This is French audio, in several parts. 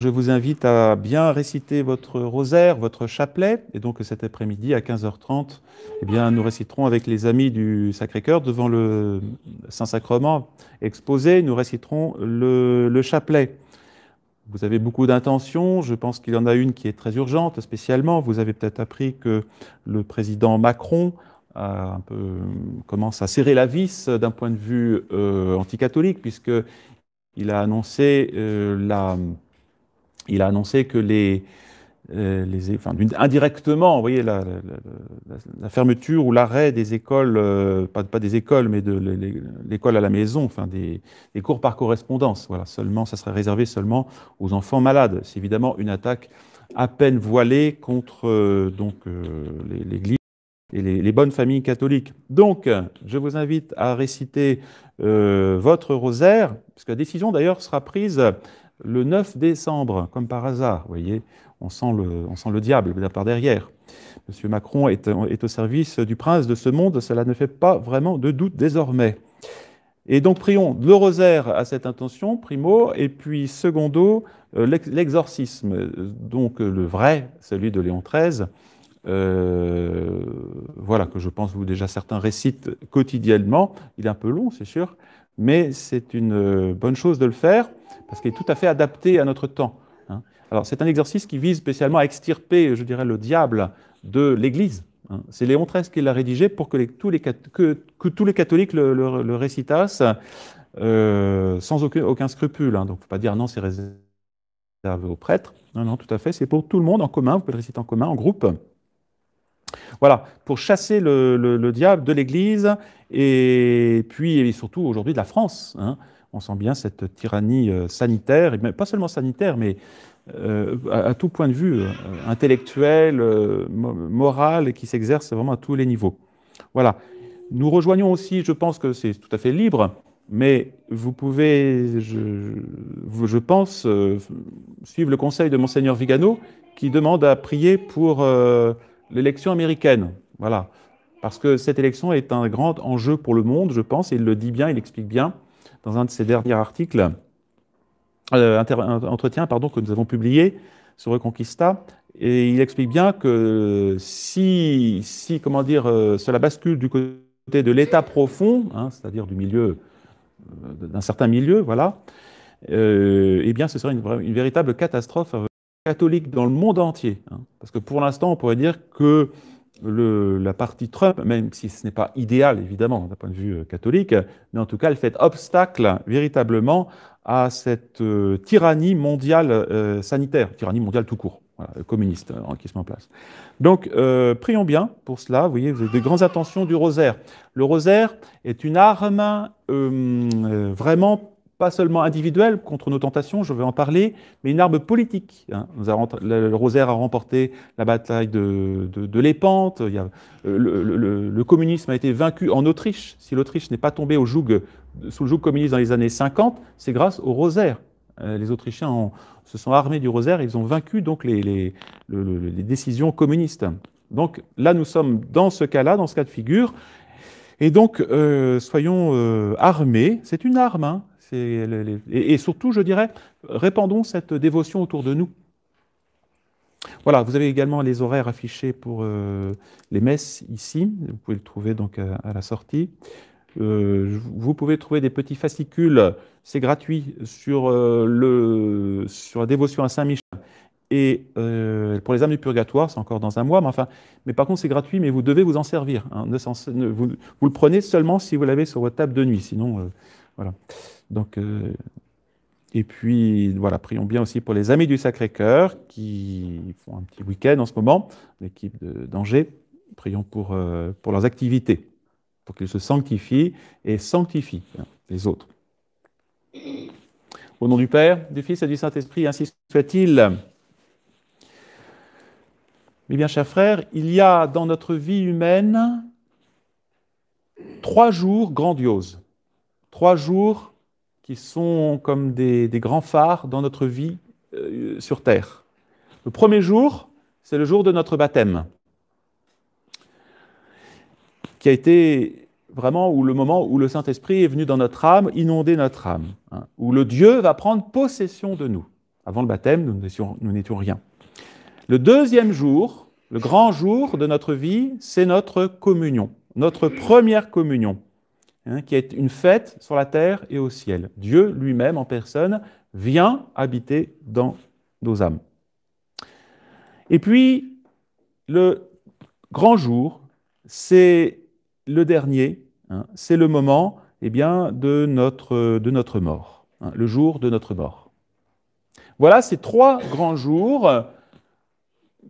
Je vous invite à bien réciter votre rosaire, votre chapelet. Et donc cet après-midi à 15h30, eh bien, nous réciterons avec les amis du Sacré-Cœur devant le Saint-Sacrement exposé. Nous réciterons le, chapelet. Vous avez beaucoup d'intentions. Je pense qu'il y en a une qui est très urgente, spécialement. Vous avez peut-être appris que le président Macron un peu, commence à serrer la vis d'un point de vue euh, anticatholique, puisqu'il a annoncé euh, la il a annoncé que les, euh, indirectement, vous voyez, la, fermeture ou l'arrêt des écoles, euh, pas, des écoles, mais de l'école à la maison, enfin des, cours par correspondance. Voilà, seulement, ça serait réservé seulement aux enfants malades. C'est évidemment une attaque à peine voilée contre euh, donc l'Église et les, les, bonnes familles catholiques. Donc, je vous invite à réciter votre rosaire, puisque la décision d'ailleurs sera prise le 9 décembre, comme par hasard. Vous voyez, on sent le, on sent le diable par derrière. Monsieur Macron est, au service du prince de ce monde, cela ne fait pas vraiment de doute désormais. Et donc prions le rosaire à cette intention, primo, et puis secondo, euh, l'exorcisme, donc le vrai, celui de Léon XIII, euh, voilà, que je pense vous déjà certains récitent quotidiennement. Il est un peu long, c'est sûr, mais c'est une euh, bonne chose de le faire parce qu'il est tout à fait adapté à notre temps. Hein. Alors c'est un exercice qui vise spécialement à extirper, je dirais, le diable de l'Église. Hein. C'est Léon XIII qui l'a rédigé pour que, tous, les, que, tous les catholiques le, récitassent euh, sans aucun, scrupule. Hein. Donc il ne faut pas dire non, c'est réservé aux prêtres. Non, non, tout à fait, c'est pour tout le monde en commun, vous pouvez le réciter en commun, en groupe. Voilà, pour chasser le, diable de l'Église et puis et surtout aujourd'hui de la France. Hein. On sent bien cette tyrannie euh, sanitaire, et pas seulement sanitaire, mais euh, à, tout point de vue, euh, intellectuel, moral, qui s'exerce vraiment à tous les niveaux. Voilà. Nous rejoignons aussi, je pense que c'est tout à fait libre, mais vous pouvez, je, je pense, suivre le conseil de monseigneur Vigano, qui demande à prier pour l'élection américaine. Voilà. Parce que cette élection est un grand enjeu pour le monde, je pense, il le dit bien, il explique bien dans un de ses derniers articles, euh, entretien pardon, que nous avons publié sur Reconquista. Et il explique bien que si, si comment dire, euh, cela bascule du côté de l'État profond, hein, c'est-à-dire du milieu, euh, d'un certain milieu, voilà, eh bien, ce serait une véritable catastrophe catholique dans le monde entier. Hein. parce que pour l'instant, on pourrait dire que le, la partie Trump, même si ce n'est pas idéal évidemment d'un point de vue euh, catholique, mais en tout cas, elle fait obstacle véritablement à cette euh, tyrannie mondiale euh, sanitaire, tyrannie mondiale tout court, communiste qui se met en place. Donc, prions bien pour cela. Vous voyez, vous avez des grandes attentions du rosaire. Le rosaire est une arme vraiment pas seulement individuelle contre nos tentations, je vais en parler, mais une arme politique. Hein. le, Rosaire a remporté la bataille de, de, l'Épante, il le, communisme a été vaincu en Autriche. Si l'Autriche n'est pas tombée au joug, sous le joug communiste dans les années 50, c'est grâce au Rosaire. Euh, les Autrichiens se sont armés du rosaire, ils ont vaincu donc les, les, décisions communistes. Donc là, nous sommes dans ce cas-là, dans ce cas de figure. Et donc, euh, soyons euh, armés. C'est une arme, hein et, surtout, je dirais, répandons cette dévotion autour de nous. Voilà, vous avez également les horaires affichés pour euh, les messes ici. Vous pouvez le trouver donc à, la sortie. Euh, vous pouvez trouver des petits fascicules, c'est gratuit, sur, euh, le, sur la dévotion à Saint-Michel. Et pour les âmes du purgatoire, c'est encore dans un mois, mais enfin, mais par contre, c'est gratuit, mais vous devez vous en servir. Hein. vous, vous, le prenez seulement si vous l'avez sur votre table de nuit, sinon voilà. Donc, euh, et puis, voilà, prions bien aussi pour les Amis du Sacré-Cœur qui font un petit week-end en ce moment, l'équipe d'Angers. Prions pour, euh, pour leurs activités, pour qu'ils se sanctifient et sanctifient les autres. Au nom du Père, du Fils et du Saint-Esprit, ainsi soit-il. mais bien chers frères, il y a dans notre vie humaine trois jours grandioses trois jours qui sont comme des, grands phares dans notre vie euh, sur Terre. Le premier jour, c'est le jour de notre baptême, qui a été vraiment où le moment où le Saint-Esprit est venu dans notre âme, inonder notre âme, hein, où le Dieu va prendre possession de nous. Avant le baptême, nous n'étions rien. Le deuxième jour, le grand jour de notre vie, c'est notre communion, notre première communion. Hein, qui est une fête sur la terre et au ciel. Dieu lui-même en personne vient habiter dans nos âmes. Et puis, le grand jour, c'est le dernier, hein, c'est le moment eh bien, de, notre, de notre mort, hein, le jour de notre mort. Voilà ces trois grands jours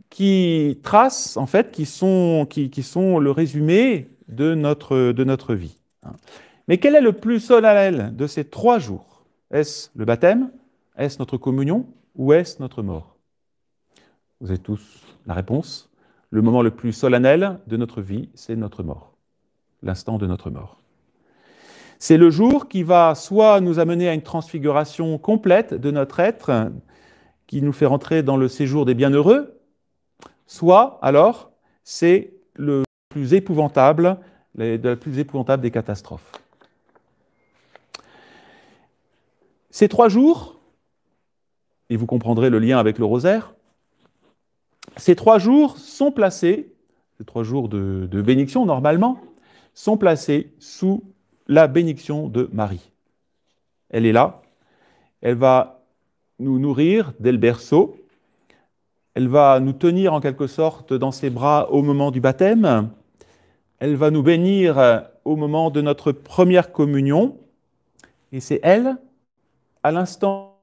qui tracent, en fait, qui sont, qui sont le résumé de notre, de notre vie. Hein. Mais quel est le plus solennel de ces trois jours Est-ce le baptême Est-ce notre communion Ou est-ce notre mort Vous avez tous la réponse. Le moment le plus solennel de notre vie, c'est notre mort, l'instant de notre mort. C'est le jour qui va soit nous amener à une transfiguration complète de notre être, qui nous fait rentrer dans le séjour des bienheureux, soit alors c'est le plus épouvantable de la plus épouvantable des catastrophes. Ces trois jours, et vous comprendrez le lien avec le rosaire, ces trois jours sont placés, ces trois jours de, de béniction normalement, sont placés sous la bénédiction de Marie. Elle est là, elle va nous nourrir dès le berceau, elle va nous tenir en quelque sorte dans ses bras au moment du baptême, elle va nous bénir euh, au moment de notre première communion. Et c'est elle, à l'instant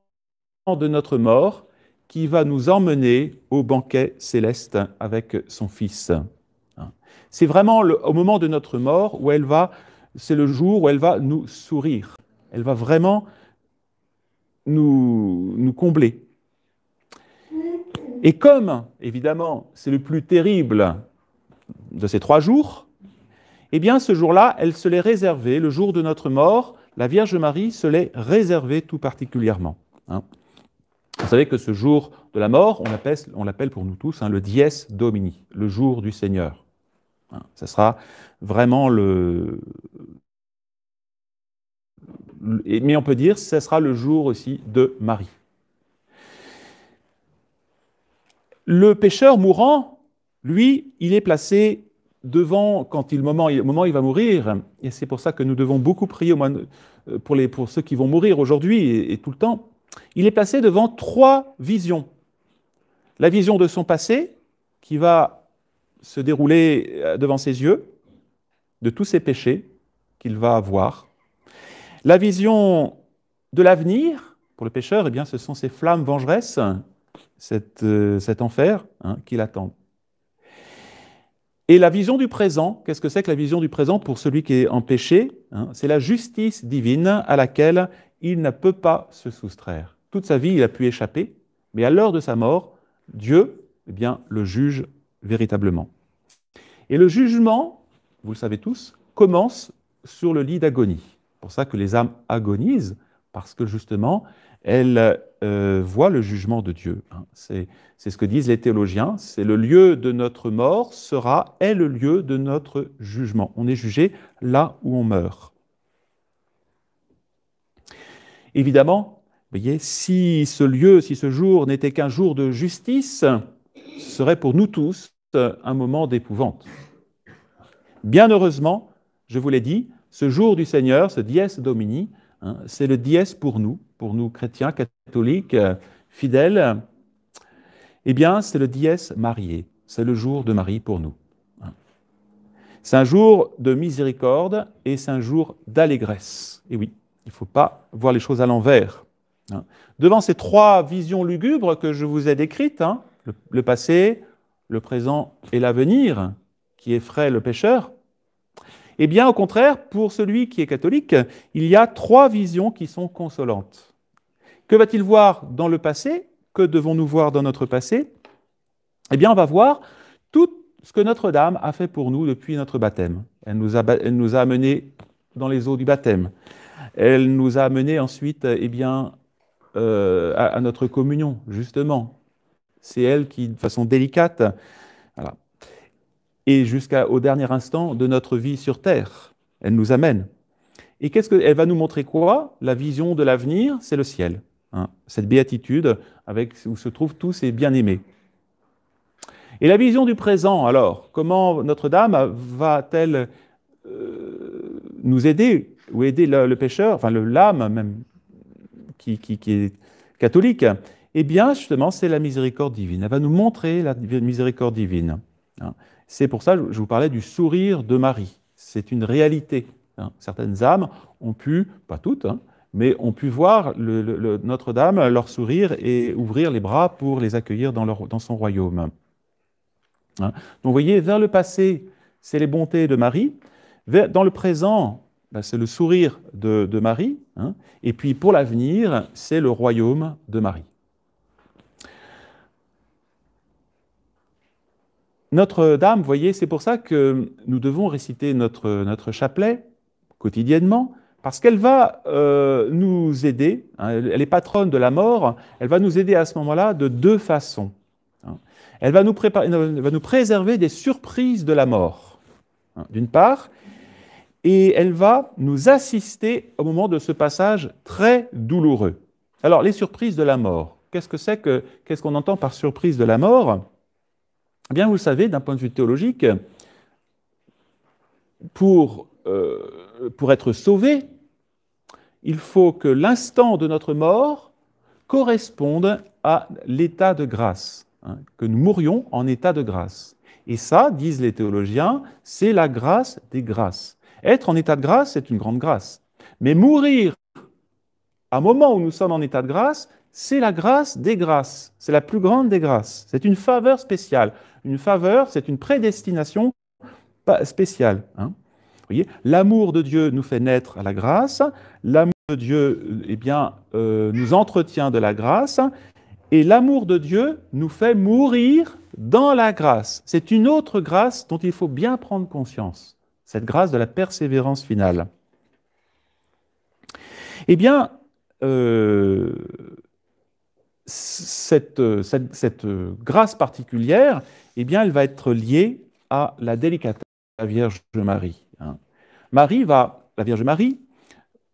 de notre mort, qui va nous emmener au banquet céleste avec son Fils. C'est vraiment au moment de notre mort où elle va, c'est le jour où elle va nous sourire. Elle va vraiment nous, nous combler. Et comme, évidemment, c'est le plus terrible de ces trois jours, eh bien ce jour-là, elle se l'est réservée, le jour de notre mort, la Vierge Marie se l'est réservée tout particulièrement. Hein. Vous savez que ce jour de la mort, on l'appelle, pour nous tous hein, le dies domini, le jour du Seigneur. Hein. ça sera vraiment le... Mais on peut dire, ce sera le jour aussi de Marie. Le pécheur mourant, lui, il est placé devant, quand il, moment, moment il va mourir, et c'est pour ça que nous devons beaucoup prier au euh, pour, les, pour ceux qui vont mourir aujourd'hui et, tout le temps, il est placé devant trois visions. La vision de son passé, qui va se dérouler euh, devant ses yeux, de tous ses péchés qu'il va avoir. La vision de l'avenir, pour le pécheur, et eh bien, ce sont ces flammes vengeresses, cette, euh, cet enfer hein, qui l'attend. Et la vision du présent, qu'est-ce que c'est que la vision du présent pour celui qui est empêché hein, C'est la justice divine à laquelle il ne peut pas se soustraire. Toute sa vie, il a pu échapper, mais à l'heure de sa mort, Dieu eh bien, le juge véritablement. Et le jugement, vous le savez tous, commence sur le lit d'agonie. C'est pour ça que les âmes agonisent, parce que justement, elles euh, voit le jugement de Dieu. Hein. C'est ce que disent les théologiens, c'est le lieu de notre mort sera, est le lieu de notre jugement. On est jugé là où on meurt. Évidemment, voyez, si ce lieu, si ce jour n'était qu'un jour de justice, ce serait pour nous tous un moment d'épouvante. Bien heureusement, je vous l'ai dit, ce jour du Seigneur, ce dies domini, Hein. c'est le dies pour nous, pour nous chrétiens, catholiques, euh, fidèles. Eh bien, c'est le dies marié. C'est le jour de Marie pour nous. Hein. C'est un jour de miséricorde et c'est un jour d'allégresse. Et oui, il ne faut pas voir les choses à l'envers. Hein. Devant ces trois visions lugubres que je vous ai décrites, le, le, passé, le présent et l'avenir, qui effraient le pécheur, eh bien, au contraire, pour celui qui est catholique, il y a trois visions qui sont consolantes. Que va-t-il voir dans le passé Que devons-nous voir dans notre passé Eh bien, on va voir tout ce que Notre-Dame a fait pour nous depuis notre baptême. Elle nous a, amenés dans les eaux du baptême. Elle nous a amenés ensuite eh bien, euh, à, notre communion, justement. C'est elle qui, de façon délicate, voilà et jusqu'au dernier instant de notre vie sur Terre. Elle nous amène. Et qu'est-ce qu'elle va nous montrer quoi La vision de l'avenir, c'est le ciel. Hein. cette béatitude avec où se trouvent tous ces bien-aimés. Et la vision du présent, alors, comment Notre-Dame va-t-elle euh, nous aider ou aider le, pêcheur, pécheur, enfin l'âme même qui, est catholique Eh bien, justement, c'est la miséricorde divine. Elle va nous montrer la miséricorde divine. Hein. C'est pour ça que je vous parlais du sourire de Marie. C'est une réalité. Hein. Certaines âmes ont pu, pas toutes, hein, mais ont pu voir Notre-Dame leur sourire et ouvrir les bras pour les accueillir dans, son royaume. Hein. Donc vous voyez, vers le passé, c'est les bontés de Marie. dans le présent, bah, c'est le sourire de Marie. Et puis pour l'avenir, c'est le royaume de Marie. Notre-Dame, vous voyez, c'est pour ça que nous devons réciter notre, notre chapelet quotidiennement, parce qu'elle va euh, nous aider, hein, elle est patronne de la mort, elle va nous aider à ce moment-là de deux façons. Hein. Elle, va nous préparer, va nous préserver des surprises de la mort, hein, d'une part, et elle va nous assister au moment de ce passage très douloureux. Alors, les surprises de la mort, qu'est-ce que c'est que, qu'est-ce qu'on entend par surprise de la mort eh bien, vous le savez, d'un point de vue théologique, pour, euh, pour être sauvé, il faut que l'instant de notre mort corresponde à l'état de grâce, hein, que nous mourions en état de grâce. Et ça, disent les théologiens, c'est la grâce des grâces. Être en état de grâce, c'est une grande grâce. Mais mourir à un moment où nous sommes en état de grâce, c'est la grâce des grâces. C'est la plus grande des grâces. C'est une faveur spéciale une faveur, c'est une prédestination spéciale. Hein. L'amour de Dieu nous fait naître à la grâce, l'amour de Dieu eh bien, euh, nous entretient de la grâce, et l'amour de Dieu nous fait mourir dans la grâce. C'est une autre grâce dont il faut bien prendre conscience, cette grâce de la persévérance finale. Eh bien, euh, cette, grâce particulière, eh bien, elle va être liée à la délicatesse de la Vierge Marie. Hein. Marie va, la Vierge Marie,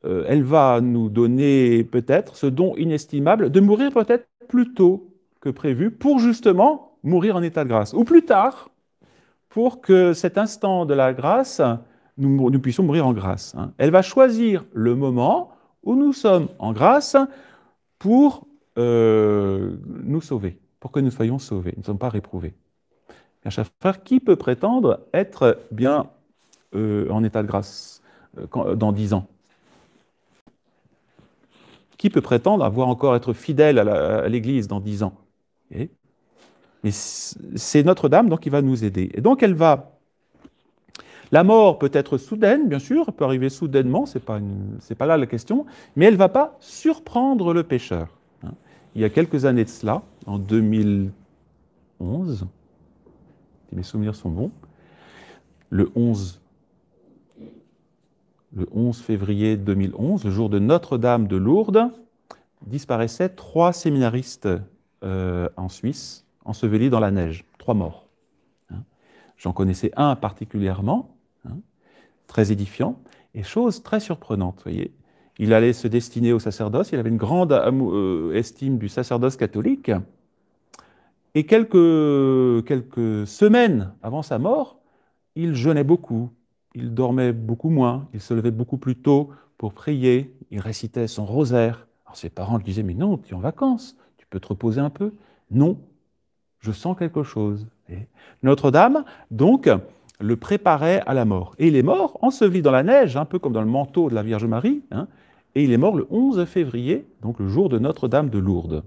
euh, elle va nous donner peut-être ce don inestimable de mourir peut-être plus tôt que prévu pour justement mourir en état de grâce, ou plus tard, pour que cet instant de la grâce, nous, puissions mourir en grâce. Hein. Elle va choisir le moment où nous sommes en grâce pour euh, nous sauver, pour que nous soyons sauvés, nous ne sommes pas réprouvés qui peut prétendre être bien euh, en état de grâce euh, euh, dans dix ans Qui peut prétendre avoir encore être fidèle à l'Église dans dix ans Et eh c'est Notre-Dame donc qui va nous aider. Et donc elle va. La mort peut être soudaine, bien sûr, elle peut arriver soudainement, c'est pas c'est pas là la question, mais elle va pas surprendre le pécheur. Hein. Il y a quelques années de cela, en 2011, mes souvenirs sont bons, le 11, le 11 février 2011, le jour de Notre-Dame de Lourdes, disparaissaient trois séminaristes euh, en Suisse, ensevelis dans la neige, trois morts. Hein. J'en connaissais un particulièrement, hein, très édifiant, et chose très surprenante, voyez. Il allait se destiner au sacerdoce, il avait une grande euh, estime du sacerdoce catholique, et quelques, quelques semaines avant sa mort, il jeûnait beaucoup, il dormait beaucoup moins, il se levait beaucoup plus tôt pour prier, il récitait son rosaire. Alors ses parents lui disaient, mais non, tu es en vacances, tu peux te reposer un peu. Non, je sens quelque chose. Notre-Dame, donc, le préparait à la mort. Et il est mort, enseveli dans la neige, un peu comme dans le manteau de la Vierge Marie, hein. et il est mort le 11 février, donc le jour de Notre-Dame de Lourdes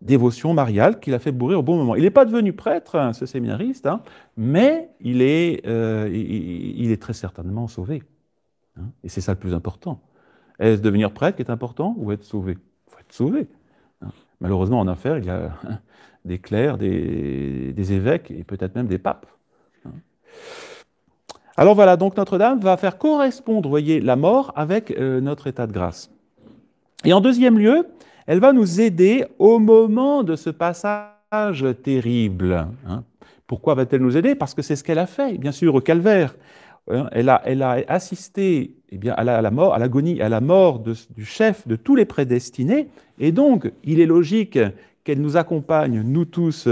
dévotion mariale qu'il a fait bourrer au bon moment. Il n'est pas devenu prêtre, hein, ce séminariste, hein, mais il est, euh, il, est très certainement sauvé. Hein. et c'est ça le plus important. Est-ce devenir prêtre qui est important ou être sauvé Il faut être sauvé. Malheureusement, en affaires, il y a des clercs, des, évêques et peut-être même des papes. Alors voilà, donc Notre-Dame va faire correspondre, voyez, la mort avec euh, notre état de grâce. Et en deuxième lieu, elle va nous aider au moment de ce passage terrible. Hein. Pourquoi va-t-elle nous aider Parce que c'est ce qu'elle a fait, bien sûr, au calvaire. Hein. Elle a, assisté eh bien, à, la, mort, à l'agonie, à la mort du chef de tous les prédestinés. Et donc, il est logique qu'elle nous accompagne, nous tous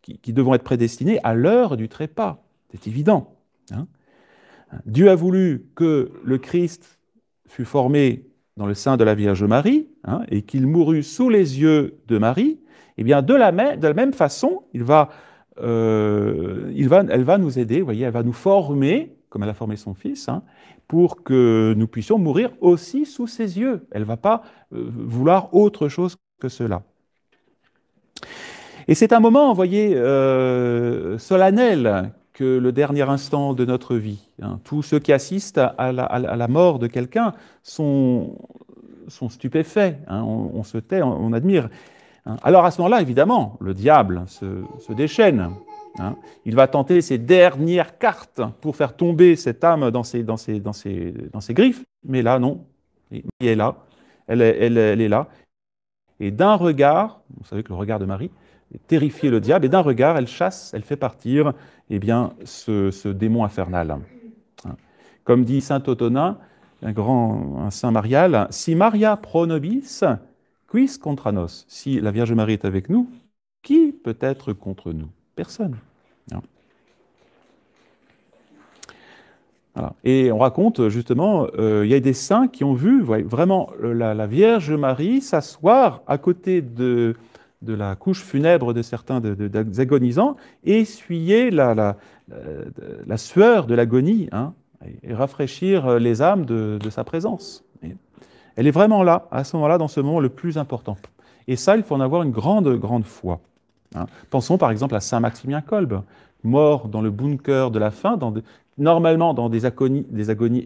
qui, devons être prédestinés, à l'heure du trépas. C'est évident. Hein. Dieu a voulu que le Christ fût formé dans le sein de la Vierge Marie, Hein, et qu'il mourut sous les yeux de Marie, eh bien de la, même, de la même façon, il va, euh, il va, elle va nous aider, voyez, elle va nous former, comme elle a formé son fils, hein, pour que nous puissions mourir aussi sous ses yeux. Elle ne va pas euh, vouloir autre chose que cela. Et c'est un moment, vous voyez, euh, solennel que le dernier instant de notre vie. Hein. Tous ceux qui assistent à la, à la mort de quelqu'un sont, sont stupéfaits, hein, on, se tait, on, admire. Hein. Alors à ce moment-là, évidemment, le diable se, déchaîne. Hein. Il va tenter ses dernières cartes pour faire tomber cette âme dans ses, griffes. Mais là, non, il est là, elle, est là. Et d'un regard, vous savez que le regard de Marie, terrifie le diable, et d'un regard, elle chasse, elle fait partir eh bien, ce, ce démon infernal. Comme dit saint Autonin, un grand un saint marial, si Maria pro nobis, quis contra nos Si la Vierge Marie est avec nous, qui peut être contre nous Personne. Et on raconte justement, euh, il y a des saints qui ont vu vraiment la, Vierge Marie s'asseoir à côté de, de la couche funèbre de certains agonisants essuyer la, la, euh, la sueur de l'agonie. Hein et rafraîchir euh, les âmes de, sa présence. elle est vraiment là, à ce moment-là, dans ce moment le plus important. Et ça, il faut en avoir une grande, grande foi. Hein. Pensons par exemple à Saint Maximien Kolb, mort dans le bunker de la faim, normalement dans des agonies, des agonies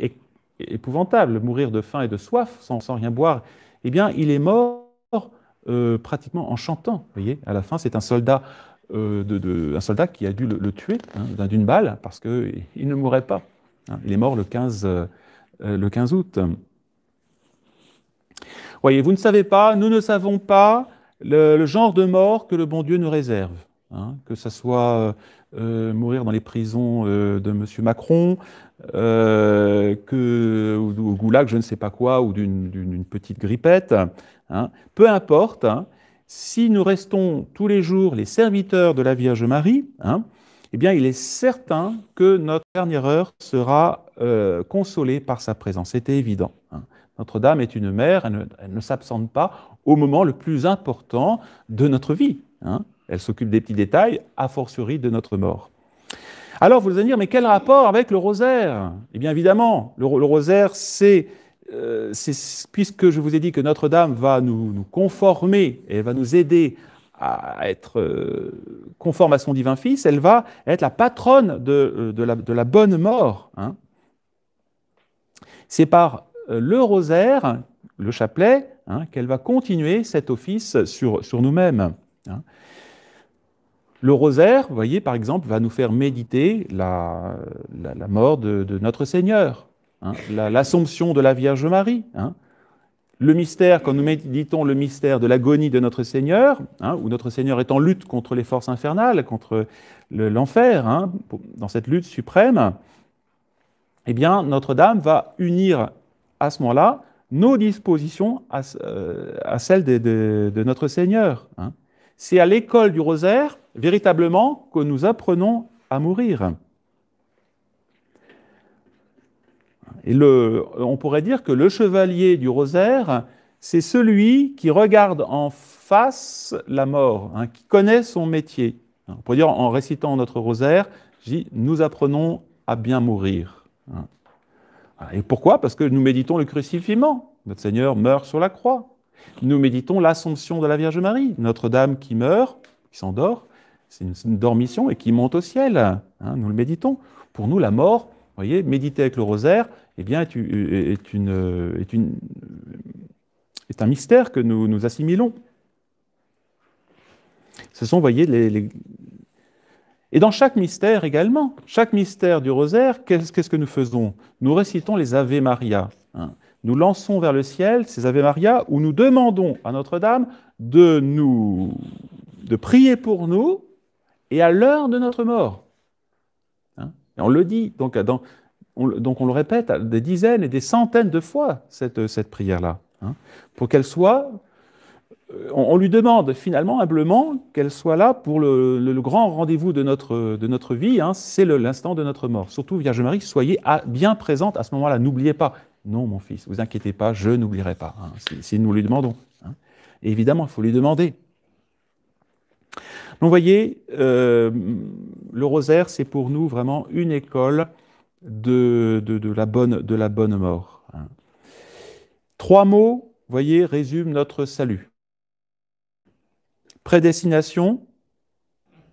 épouvantables, mourir de faim et de soif sans, rien boire. Eh bien, il est mort euh, pratiquement en chantant. voyez, à la fin, c'est un soldat euh, un soldat qui a dû le, tuer hein, d'une balle parce qu'il ne mourait pas. Hein, il est mort le 15, euh, euh, le 15 août. Voyez, vous ne savez pas, nous ne savons pas le, genre de mort que le bon Dieu nous réserve. Hein, que ce soit euh, mourir dans les prisons de M. Macron, que, ou, goulag, je ne sais pas quoi, ou d'une petite grippette, hein. peu importe, si nous restons tous les jours les serviteurs de la Vierge Marie, eh bien, il est certain que notre dernière heure sera euh, consolée par sa présence. C'était évident. Hein. Notre-Dame est une mère, elle ne, s'absente pas au moment le plus important de notre vie. Hein. Elle s'occupe des petits détails, a fortiori de notre mort. Alors, vous allez dire, mais quel rapport avec le rosaire Eh bien, évidemment, le, rosaire, c'est euh, puisque je vous ai dit que Notre-Dame va nous, nous, conformer, elle va nous aider à être euh, conforme à son divin Fils, elle va être la patronne de, euh, la, bonne mort. Hein. C'est par euh, le rosaire, le chapelet, hein, qu'elle va continuer cet office sur, nous-mêmes. Hein. Le rosaire, vous voyez, par exemple, va nous faire méditer la, mort de, de, notre Seigneur, l'assomption de la Vierge Marie. Le mystère, quand nous méditons le mystère de l'agonie de notre Seigneur, hein, où notre Seigneur est en lutte contre les forces infernales, contre l'enfer, hein, dans cette lutte suprême, eh bien, Notre-Dame va unir à ce moment-là nos dispositions à, euh, celles de, notre Seigneur. Hein. C'est à l'école du rosaire, véritablement, que nous apprenons à mourir. Et on pourrait dire que le chevalier du rosaire, c'est celui qui regarde en face la mort, hein, qui connaît son métier. On pourrait dire en récitant notre rosaire, nous apprenons à bien mourir. Hein. Et pourquoi Parce que nous méditons le crucifiement. Notre Seigneur meurt sur la croix. Nous méditons l'assomption de la Vierge Marie, Notre-Dame qui meurt, qui s'endort, c'est une dormition et qui monte au ciel. Hein, nous le méditons. Pour nous, la mort, voyez, méditer avec le rosaire eh bien, est, une, est, un mystère que nous, nous assimilons. Ce sont, voyez, les, Et dans chaque mystère également, chaque mystère du rosaire, qu'est-ce, que nous faisons Nous récitons les Ave Maria. Hein. Nous lançons vers le ciel ces Ave Maria où nous demandons à Notre-Dame de nous de prier pour nous et à l'heure de notre mort. Et on le dit, donc, on, donc on le répète des dizaines et des centaines de fois, cette, cette prière-là, hein. pour qu'elle soit euh, on, lui demande finalement humblement qu'elle soit là pour le, grand rendez-vous de notre, de notre vie, hein. c'est l'instant de notre mort. Surtout, Vierge Marie, soyez bien présente à ce moment-là, n'oubliez pas. Non, mon fils, vous inquiétez pas, je n'oublierai pas, hein, si, nous lui demandons. évidemment, il faut lui demander. Donc, vous voyez, euh, le rosaire, c'est pour nous vraiment une école de, la, bonne, de la bonne mort. Hein. Trois mots, vous voyez, résument notre salut. Prédestination,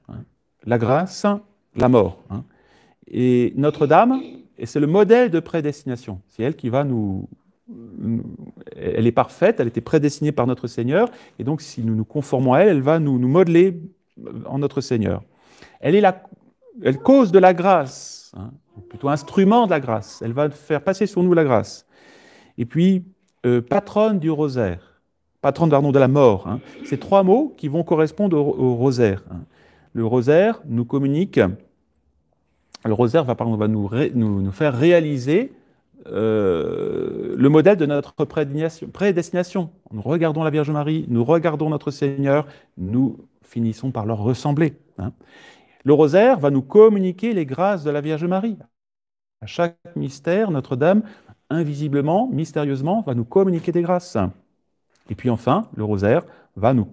hein, la grâce, la mort. Hein. Et Notre-Dame, et c'est le modèle de prédestination, c'est elle qui va nous, elle est parfaite, elle était prédestinée par notre Seigneur, et donc si nous nous conformons à elle, elle va nous, modeler euh, en notre Seigneur. Elle est la elle cause de la grâce, hein, plutôt instrument de la grâce, elle va faire passer sur nous la grâce. Et puis, euh, patronne du rosaire, patronne de la mort, hein. ces trois mots qui vont correspondre au, rosaire. Hein. Le rosaire nous communique, le rosaire va, va nous, nous faire réaliser euh, le modèle de notre prédestination. Nous regardons la Vierge Marie, nous regardons notre Seigneur, nous finissons par leur ressembler. Hein. Le rosaire va nous communiquer les grâces de la Vierge Marie. À chaque mystère, Notre-Dame, invisiblement, mystérieusement, va nous communiquer des grâces. Et puis enfin, le rosaire va nous